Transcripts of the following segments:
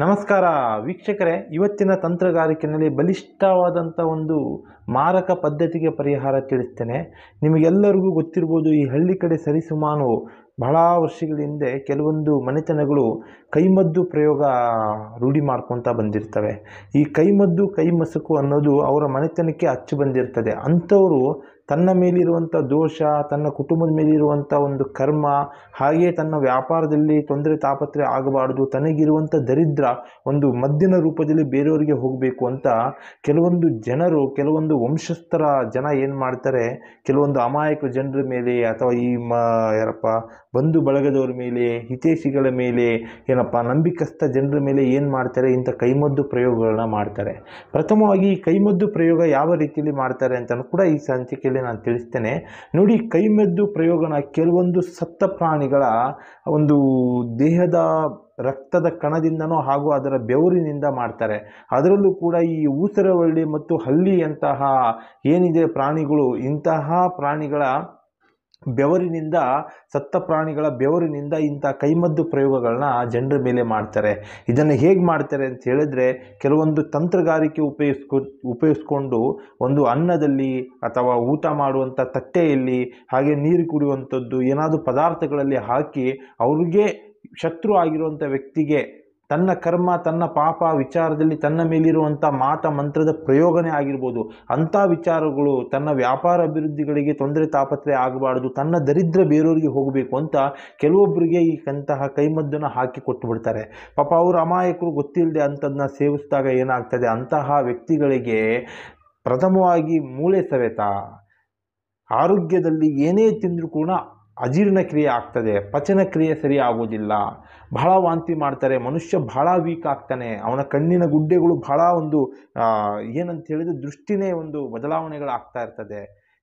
ನಮಸ್ಕಾರ ವೀಕ್ಷಕರೇ ಇವತ್ತಿನ ತಂತ್ರಗಾರಿಕೆಯಲ್ಲಿ ಬಲಿಷ್ಠವಾದಂಥ ಒಂದು ಮಾರಕ ಪದ್ಧತಿಗೆ ಪರಿಹಾರ ತಿಳಿಸ್ತೇನೆ ನಿಮಗೆಲ್ಲರಿಗೂ ಗೊತ್ತಿರ್ಬೋದು ಈ ಹಳ್ಳಿ ಕಡೆ ಸರಿಸುಮಾನು ಬಹಳ ವರ್ಷಗಳ ಹಿಂದೆ ಕೆಲವೊಂದು ಮನೆತನಗಳು ಕೈಮದ್ದು ಪ್ರಯೋಗ ರೂಢಿ ಮಾಡ್ಕೊತಾ ಬಂದಿರ್ತವೆ ಈ ಕೈಮದ್ದು ಕೈಮಸುಕು ಅನ್ನೋದು ಅವರ ಮನೆತನಕ್ಕೆ ಅಚ್ಚು ಬಂದಿರ್ತದೆ ಅಂಥವರು ತನ್ನ ಮೇಲಿರುವಂಥ ದೋಷ ತನ್ನ ಕುಟುಂಬದ ಮೇಲಿರುವಂಥ ಒಂದು ಕರ್ಮ ಹಾಗೆಯೇ ತನ್ನ ವ್ಯಾಪಾರದಲ್ಲಿ ತೊಂದರೆ ತಾಪತ್ರೆ ಆಗಬಾರ್ದು ತನಗಿರುವಂಥ ದರಿದ್ರ ಒಂದು ಮದ್ದಿನ ರೂಪದಲ್ಲಿ ಬೇರೆಯವರಿಗೆ ಹೋಗಬೇಕು ಅಂತ ಕೆಲವೊಂದು ಜನರು ಕೆಲವೊಂದು ವಂಶಸ್ಥರ ಜನ ಏನು ಮಾಡ್ತಾರೆ ಕೆಲವೊಂದು ಅಮಾಯಕ ಜನರ ಮೇಲೆ ಅಥವಾ ಈ ಮ ಯಾರಪ್ಪ ಬಂಧು ಬಳಗದವ್ರ ಮೇಲೆ ಹಿತೇಶಿಗಳ ಮೇಲೆ ಏನಪ್ಪ ನಂಬಿಕಸ್ಥ ಜನರ ಮೇಲೆ ಏನು ಮಾಡ್ತಾರೆ ಇಂಥ ಕೈಮದ್ದು ಪ್ರಯೋಗಗಳನ್ನ ಮಾಡ್ತಾರೆ ಪ್ರಥಮವಾಗಿ ಈ ಕೈಮದ್ದು ಪ್ರಯೋಗ ಯಾವ ರೀತಿಯಲ್ಲಿ ಮಾಡ್ತಾರೆ ಅಂತಲೂ ಕೂಡ ಈ ಸಂಚಿಕೆಯಲ್ಲಿ ನಾನು ತಿಳಿಸ್ತೇನೆ ನೋಡಿ ಕೈಮೆದ್ದು ಪ್ರಯೋಗನ ಕೆಲವೊಂದು ಸತ್ತ ಪ್ರಾಣಿಗಳ ಒಂದು ದೇಹದ ರಕ್ತದ ಕಣದಿಂದನೋ ಹಾಗೂ ಅದರ ಬೆವರಿನಿಂದ ಮಾಡ್ತಾರೆ ಅದರಲ್ಲೂ ಕೂಡ ಈ ಊಸರವಳ್ಳಿ ಮತ್ತು ಹಳ್ಳಿಯಂತಹ ಏನಿದೆ ಪ್ರಾಣಿಗಳು ಇಂತಹ ಪ್ರಾಣಿಗಳ ಬೆವರಿನಿಂದ ಸತ್ತ ಪ್ರಾಣಿಗಳ ಬೆವರಿನಿಂದ ಇಂಥ ಕೈಮದ್ದು ಪ್ರಯೋಗಗಳನ್ನ ಜನರ ಮೇಲೆ ಮಾಡ್ತಾರೆ ಇದನ್ನು ಹೇಗೆ ಮಾಡ್ತಾರೆ ಅಂತ ಹೇಳಿದ್ರೆ ಕೆಲವೊಂದು ತಂತ್ರಗಾರಿಕೆ ಉಪಯೋಗಿಸ್ಕೊ ಉಪಯೋಗಿಸ್ಕೊಂಡು ಒಂದು ಅನ್ನದಲ್ಲಿ ಅಥವಾ ಊಟ ಮಾಡುವಂಥ ತಟ್ಟೆಯಲ್ಲಿ ಹಾಗೆ ನೀರು ಕುಡಿಯುವಂಥದ್ದು ಏನಾದರೂ ಪದಾರ್ಥಗಳಲ್ಲಿ ಹಾಕಿ ಅವ್ರಿಗೆ ಶತ್ರು ಆಗಿರುವಂಥ ವ್ಯಕ್ತಿಗೆ ತನ್ನ ಕರ್ಮ ತನ್ನ ಪಾಪ ವಿಚಾರದಲ್ಲಿ ತನ್ನ ಮೇಲಿರುವಂಥ ಮಾತ ಮಂತ್ರದ ಪ್ರಯೋಗನೇ ಆಗಿರ್ಬೋದು ಅಂಥ ವಿಚಾರಗಳು ತನ್ನ ವ್ಯಾಪಾರ ಅಭಿವೃದ್ಧಿಗಳಿಗೆ ತೊಂದರೆ ತಾಪತ್ರೆ ಆಗಬಾರ್ದು ತನ್ನ ದರಿದ್ರ ಬೇರೆಯವರಿಗೆ ಹೋಗಬೇಕು ಅಂತ ಕೆಲವೊಬ್ಬರಿಗೆ ಈ ಅಂತಹ ಕೈಮದ್ದನ್ನು ಹಾಕಿ ಕೊಟ್ಟು ಬಿಡ್ತಾರೆ ಪಾಪ ಅವರು ಅಮಾಯಕರು ಗೊತ್ತಿಲ್ಲದೆ ಅಂಥದನ್ನ ಸೇವಿಸಿದಾಗ ಏನಾಗ್ತದೆ ಅಂತಹ ವ್ಯಕ್ತಿಗಳಿಗೆ ಪ್ರಥಮವಾಗಿ ಮೂಳೆ ಸವೆತ ಆರೋಗ್ಯದಲ್ಲಿ ಏನೇ ತಿಂದರೂ ಕೂಡ ಅಜೀರ್ಣ ಕ್ರಿಯೆ ಆಗ್ತದೆ ಪಚನ ಕ್ರಿಯೆ ಸರಿ ಆಗೋದಿಲ್ಲ ಬಹಳ ವಾಂತಿ ಮಾಡ್ತಾರೆ ಮನುಷ್ಯ ಬಹಳ ವೀಕ್ ಆಗ್ತಾನೆ ಅವನ ಕಣ್ಣಿನ ಗುಡ್ಡೆಗಳು ಬಹಳ ಒಂದು ಏನಂತ ಹೇಳಿದ್ರೆ ದೃಷ್ಟಿನೇ ಒಂದು ಬದಲಾವಣೆಗಳಾಗ್ತಾ ಇರ್ತದೆ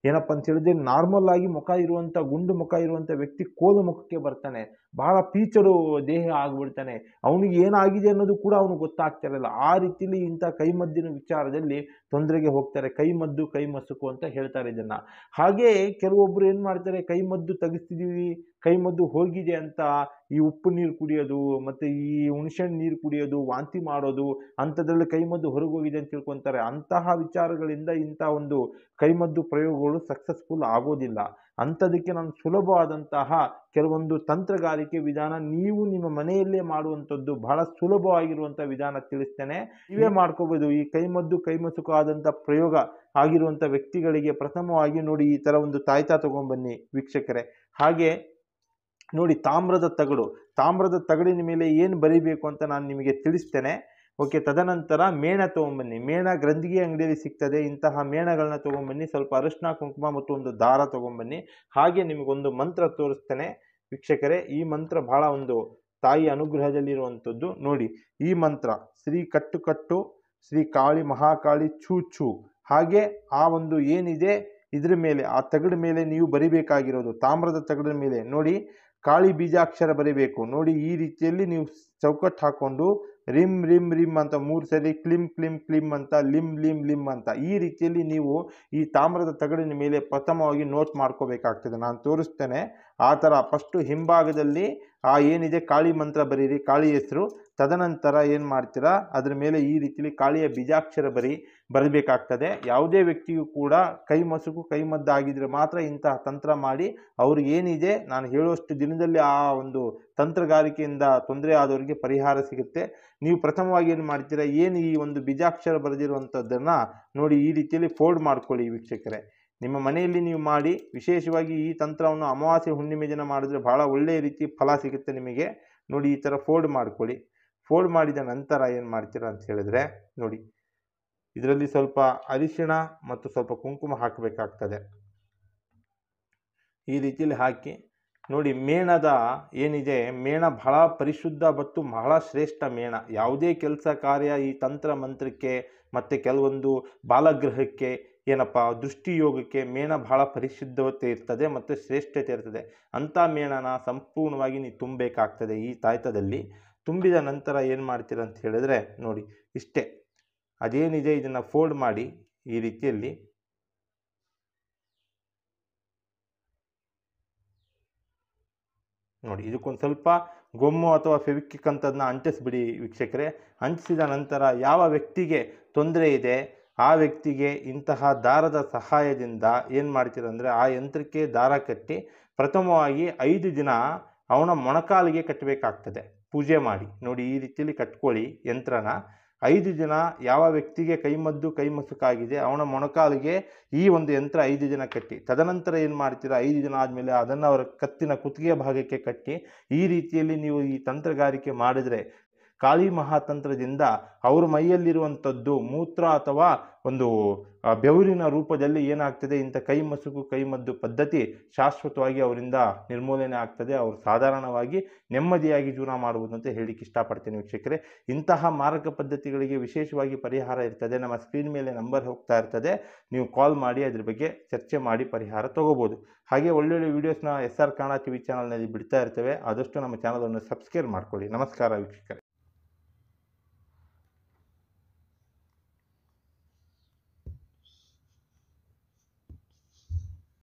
ಏನಪ್ಪ ಅಂತ ಹೇಳಿದ್ರೆ ನಾರ್ಮಲ್ ಆಗಿ ಮುಖ ಇರುವಂಥ ಗುಂಡು ಮುಖ ಇರುವಂಥ ವ್ಯಕ್ತಿ ಕೋಲು ಮುಖಕ್ಕೆ ಬರ್ತಾನೆ ಬಹಳ ಪೀಚರು ದೇಹ ಆಗಿಬಿಡ್ತಾನೆ ಅವನಿಗೆ ಏನಾಗಿದೆ ಅನ್ನೋದು ಕೂಡ ಅವನಿಗೆ ಗೊತ್ತಾಗ್ತಿರಲ್ಲ ಆ ರೀತಿಯಲ್ಲಿ ಇಂಥ ಕೈಮದ್ದಿನ ವಿಚಾರದಲ್ಲಿ ತೊಂದರೆಗೆ ಹೋಗ್ತಾರೆ ಕೈಮದ್ದು ಕೈ ಮಸುಕು ಅಂತ ಹೇಳ್ತಾರೆ ಇದನ್ನು ಹಾಗೆ ಕೆಲವೊಬ್ಬರು ಏನು ಮಾಡ್ತಾರೆ ಕೈಮದ್ದು ತೆಗಿಸ್ತಿದ್ದೀವಿ ಕೈಮದ್ದು ಹೋಗಿದೆ ಅಂತ ಈ ಉಪ್ಪು ನೀರು ಕುಡಿಯೋದು ಮತ್ತು ಈ ಹುಣಸೆಹಣ್ಣು ನೀರು ಕುಡಿಯೋದು ವಾಂತಿ ಮಾಡೋದು ಅಂಥದ್ರಲ್ಲಿ ಕೈಮದ್ದು ಹೊರಗೋಗಿದೆ ಅಂತ ತಿಳ್ಕೊತಾರೆ ಅಂತಹ ವಿಚಾರಗಳಿಂದ ಇಂಥ ಒಂದು ಕೈಮದ್ದು ಪ್ರಯೋಗಗಳು ಸಕ್ಸಸ್ಫುಲ್ ಆಗೋದಿಲ್ಲ ಅಂಥದಕ್ಕೆ ನಾನು ಸುಲಭವಾದಂತಹ ಕೆಲವೊಂದು ತಂತ್ರಗಾರಿಕೆ ವಿಧಾನ ನೀವು ನಿಮ್ಮ ಮನೆಯಲ್ಲೇ ಮಾಡುವಂಥದ್ದು ಬಹಳ ಸುಲಭವಾಗಿರುವಂಥ ವಿಧಾನ ತಿಳಿಸ್ತೇನೆ ನೀವೇ ಮಾಡ್ಕೋಬೋದು ಈ ಕೈಮದ್ದು ಕೈಮಸುಕು ಆದಂಥ ಪ್ರಯೋಗ ಆಗಿರುವಂಥ ವ್ಯಕ್ತಿಗಳಿಗೆ ಪ್ರಥಮವಾಗಿ ನೋಡಿ ಈ ಥರ ಒಂದು ತಾಯ್ತಾ ಬನ್ನಿ ವೀಕ್ಷಕರೇ ಹಾಗೆ ನೋಡಿ ತಾಮ್ರದ ತಗಡು ತಾಮ್ರದ ತಗಡಿನ ಮೇಲೆ ಏನು ಬರೀಬೇಕು ಅಂತ ನಾನು ನಿಮಗೆ ತಿಳಿಸ್ತೇನೆ ಓಕೆ ತದನಂತರ ಮೇಣ ತೊಗೊಂಬನ್ನಿ ಮೇಣ ಗ್ರಂಥಿಗೆ ಅಂಗಡಿಯಲ್ಲಿ ಸಿಗ್ತದೆ ಇಂತಹ ಮೇಣಗಳನ್ನ ತೊಗೊಂಬನ್ನಿ ಸ್ವಲ್ಪ ಅರಿಶಿನ ಕುಂಕುಮ ಮತ್ತು ಒಂದು ದಾರ ತೊಗೊಂಬನ್ನಿ ಹಾಗೆ ನಿಮಗೊಂದು ಮಂತ್ರ ತೋರಿಸ್ತೇನೆ ವೀಕ್ಷಕರೇ ಈ ಮಂತ್ರ ಬಹಳ ಒಂದು ತಾಯಿ ಅನುಗ್ರಹದಲ್ಲಿರುವಂಥದ್ದು ನೋಡಿ ಈ ಮಂತ್ರ ಶ್ರೀ ಕಟ್ಟು ಕಟ್ಟು ಶ್ರೀ ಕಾಳಿ ಮಹಾಕಾಳಿ ಛೂ ಛೂ ಹಾಗೆ ಆ ಒಂದು ಏನಿದೆ ಇದ್ರ ಮೇಲೆ ಆ ತಗಡ ಮೇಲೆ ನೀವು ಬರಿಬೇಕಾಗಿರೋದು ತಾಮ್ರದ ತಗಡ ಮೇಲೆ ನೋಡಿ ಕಾಳಿ ಬೀಜಾಕ್ಷರ ಬರಿಬೇಕು ನೋಡಿ ಈ ರೀತಿಯಲ್ಲಿ ನೀವು ಚೌಕಟ್ಟು ಹಾಕ್ಕೊಂಡು ರಿಮ್ ರಿಮ್ ರಿಮ್ ಅಂತ ಮೂರು ಸರಿ ಕ್ಲಿಮ್ ಕ್ಲಿಮ್ ಕ್ಲಿಮ್ ಅಂತ ಲಿಮ್ ಲಿಮ್ ಲಿಮ್ ಅಂತ ಈ ರೀತಿಯಲ್ಲಿ ನೀವು ಈ ತಾಮ್ರದ ತಗಡಿನ ಮೇಲೆ ಪ್ರಥಮವಾಗಿ ನೋಟ್ ಮಾಡ್ಕೋಬೇಕಾಗ್ತದೆ ನಾನು ತೋರಿಸ್ತೇನೆ ಆ ಥರ ಫಸ್ಟು ಹಿಂಭಾಗದಲ್ಲಿ ಆ ಏನಿದೆ ಕಾಳಿ ಮಂತ್ರ ಬರೀರಿ ಕಾಳಿ ಹೆಸರು ತದನಂತರ ಏನು ಮಾಡ್ತೀರಾ ಅದರ ಮೇಲೆ ಈ ರೀತಿಯಲ್ಲಿ ಕಾಳಿಯ ಬೀಜಾಕ್ಷರ ಬರಿ ಬರಬೇಕಾಗ್ತದೆ ಯಾವುದೇ ವ್ಯಕ್ತಿಯೂ ಕೂಡ ಕೈ ಮಸುಕು ಕೈ ಮದ್ದಾಗಿದ್ದರೆ ಮಾತ್ರ ಇಂತಹ ತಂತ್ರ ಮಾಡಿ ಅವ್ರಿಗೇನಿದೆ ನಾನು ಹೇಳುವಷ್ಟು ದಿನದಲ್ಲಿ ಆ ಒಂದು ತಂತ್ರಗಾರಿಕೆಯಿಂದ ತೊಂದರೆ ಆದವರಿಗೆ ಪರಿಹಾರ ಸಿಗುತ್ತೆ ನೀವು ಪ್ರಥಮವಾಗಿ ಏನು ಮಾಡ್ತೀರಾ ಏನು ಈ ಒಂದು ಬೀಜಾಕ್ಷರ ಬರೆದಿರುವಂಥದ್ದನ್ನು ನೋಡಿ ಈ ರೀತಿಯಲ್ಲಿ ಫೋಲ್ಡ್ ಮಾಡ್ಕೊಳ್ಳಿ ವೀಕ್ಷಕರೇ ನಿಮ್ಮ ಮನೆಯಲ್ಲಿ ನೀವು ಮಾಡಿ ವಿಶೇಷವಾಗಿ ಈ ತಂತ್ರವನ್ನು ಅಮಾವಾಸ್ಯೆ ಹುಣ್ಣಿಮೆ ದಿನ ಮಾಡಿದ್ರೆ ಭಾಳ ಒಳ್ಳೆಯ ರೀತಿ ಫಲ ಸಿಗುತ್ತೆ ನಿಮಗೆ ನೋಡಿ ಈ ಥರ ಫೋಲ್ಡ್ ಮಾಡ್ಕೊಳ್ಳಿ ಫೋಲ್ಡ್ ಮಾಡಿದ ನಂತರ ಏನು ಮಾಡ್ತೀರಾ ಅಂತ ಹೇಳಿದ್ರೆ ನೋಡಿ ಇದರಲ್ಲಿ ಸ್ವಲ್ಪ ಅರಿಶಿಣ ಮತ್ತು ಸ್ವಲ್ಪ ಕುಂಕುಮ ಹಾಕಬೇಕಾಗ್ತದೆ ಈ ರೀತಿಯಲ್ಲಿ ಹಾಕಿ ನೋಡಿ ಮೇಣದ ಏನಿದೆ ಮೇಣ ಬಹಳ ಪರಿಶುದ್ಧ ಮತ್ತು ಬಹಳ ಶ್ರೇಷ್ಠ ಮೇಣ ಯಾವುದೇ ಕೆಲಸ ಕಾರ್ಯ ಈ ತಂತ್ರ ಮಂತ್ರಕ್ಕೆ ಮತ್ತು ಕೆಲವೊಂದು ಬಾಲಗ್ರಹಕ್ಕೆ ಏನಪ್ಪ ದೃಷ್ಟಿಯೋಗಕ್ಕೆ ಮೇಣ ಬಹಳ ಪರಿಶುದ್ಧತೆ ಇರ್ತದೆ ಮತ್ತು ಶ್ರೇಷ್ಠತೆ ಇರ್ತದೆ ಅಂಥ ಮೇಣನ ಸಂಪೂರ್ಣವಾಗಿ ನೀವು ತುಂಬಬೇಕಾಗ್ತದೆ ಈ ತಾಯ್ತದಲ್ಲಿ ತುಂಬಿದ ನಂತರ ಏನು ಮಾಡ್ತೀರ ಅಂತ ಹೇಳಿದ್ರೆ ನೋಡಿ ಇಷ್ಟೇ ಅದೇನಿದೆ ಇದನ್ನು ಫೋಲ್ಡ್ ಮಾಡಿ ಈ ರೀತಿಯಲ್ಲಿ ನೋಡಿ ಇದಕ್ಕೊಂದು ಸ್ವಲ್ಪ ಗೊಮ್ಮು ಅಥವಾ ಫೆವಿಕ್ಕಿಕ್ ಅಂತದನ್ನ ಅಂಟಿಸ್ಬಿಡಿ ವೀಕ್ಷಕರೇ ಅಂಟಿಸಿದ ನಂತರ ಯಾವ ವ್ಯಕ್ತಿಗೆ ತೊಂದರೆ ಇದೆ ಆ ವ್ಯಕ್ತಿಗೆ ಇಂತಹ ದಾರದ ಸಹಾಯದಿಂದ ಏನು ಮಾಡ್ತೀರಂದರೆ ಆ ಯಂತ್ರಕ್ಕೆ ದಾರ ಕಟ್ಟಿ ಪ್ರಥಮವಾಗಿ ಐದು ದಿನ ಅವನ ಮೊಣಕಾಲಿಗೆ ಕಟ್ಟಬೇಕಾಗ್ತದೆ ಪೂಜೆ ಮಾಡಿ ನೋಡಿ ಈ ರೀತಿಯಲ್ಲಿ ಕಟ್ಕೊಳ್ಳಿ ಯಂತ್ರನ ಐದು ಜನ ಯಾವ ವ್ಯಕ್ತಿಗೆ ಕೈಮದ್ದು ಕೈಮಸುಕಾಗಿದೆ ಅವನ ಮೊಣಕಾಲಿಗೆ ಈ ಒಂದು ಯಂತ್ರ ಐದು ಜನ ಕಟ್ಟಿ ತದನಂತರ ಏನು ಮಾಡ್ತೀರಾ ಐದು ಜನ ಆದಮೇಲೆ ಅದನ್ನು ಅವರ ಕತ್ತಿನ ಕುತ್ತಿಗೆ ಭಾಗಕ್ಕೆ ಕಟ್ಟಿ ಈ ರೀತಿಯಲ್ಲಿ ನೀವು ಈ ತಂತ್ರಗಾರಿಕೆ ಮಾಡಿದರೆ ಕಾಳಿ ಮಹಾತಂತ್ರದಿಂದ ಅವ್ರ ಮೈಯಲ್ಲಿರುವಂಥದ್ದು ಮೂತ್ರ ಅಥವಾ ಒಂದು ಬೆವರಿನ ರೂಪದಲ್ಲಿ ಏನಾಗ್ತದೆ ಇಂಥ ಕೈ ಮಸುಕು ಕೈಮದ್ದು ಪದ್ಧತಿ ಶಾಶ್ವತವಾಗಿ ಅವರಿಂದ ನಿರ್ಮೂಲನೆ ಆಗ್ತದೆ ಅವರು ಸಾಧಾರಣವಾಗಿ ನೆಮ್ಮದಿಯಾಗಿ ಜೀವನ ಮಾಡುವುದಂತ ಅಂತ ಹೇಳಿಕ್ಕೆ ಇಷ್ಟಪಡ್ತೀನಿ ವೀಕ್ಷಕರೇ ಇಂತಹ ಮಾರಕ ಪದ್ಧತಿಗಳಿಗೆ ವಿಶೇಷವಾಗಿ ಪರಿಹಾರ ಇರ್ತದೆ ನಮ್ಮ ಸ್ಕ್ರೀನ್ ಮೇಲೆ ನಂಬರ್ ಹೋಗ್ತಾ ಇರ್ತದೆ ನೀವು ಕಾಲ್ ಮಾಡಿ ಅದ್ರ ಬಗ್ಗೆ ಚರ್ಚೆ ಮಾಡಿ ಪರಿಹಾರ ತಗೋಬೋದು ಹಾಗೆ ಒಳ್ಳೊಳ್ಳೆ ವೀಡಿಯೋಸ್ನ ಎಸ್ ಆರ್ ಕಾಣ ಟಿ ವಿ ಚಾನಲ್ನಲ್ಲಿ ಬಿಡ್ತಾ ಇರ್ತೇವೆ ಆದಷ್ಟು ನಮ್ಮ ಚಾನಲನ್ನು ಸಬ್ಸ್ಕ್ರೈಬ್ ಮಾಡ್ಕೊಳ್ಳಿ ನಮಸ್ಕಾರ ವೀಕ್ಷಕರೇ